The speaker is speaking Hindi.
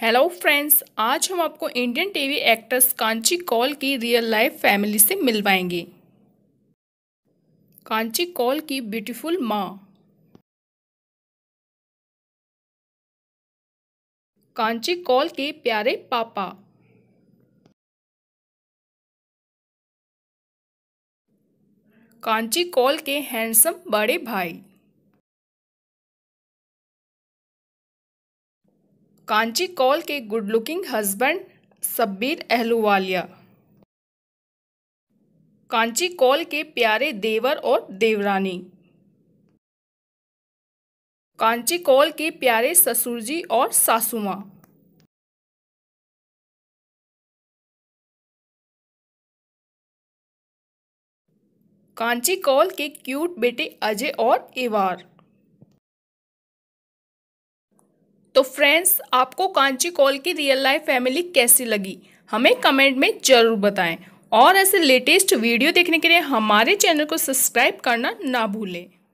हेलो फ्रेंड्स आज हम आपको Indian TV actress Kanchi Kaul की रियल लाइफ फैमिली से मिलवाएंगे कांची कौल की ब्यूटीफुल माँ कांची कौल के प्यारे पापा कांची कौल के हैंडसम बड़े भाई कांची कॉल के good looking husband Shabbir Ahluwalia Kanchi Kaul के प्यारे देवर और देवरानी कांची कॉल के प्यारे ससुरजी और सासुमा कांची कॉल के क्यूट बेटे अजय और एवार तो फ्रेंड्स आपको कांची कॉल की रियल लाइफ फैमिली कैसी लगी हमें कमेंट में ज़रूर बताएं और ऐसे लेटेस्ट वीडियो देखने के लिए हमारे चैनल को सब्सक्राइब करना ना भूलें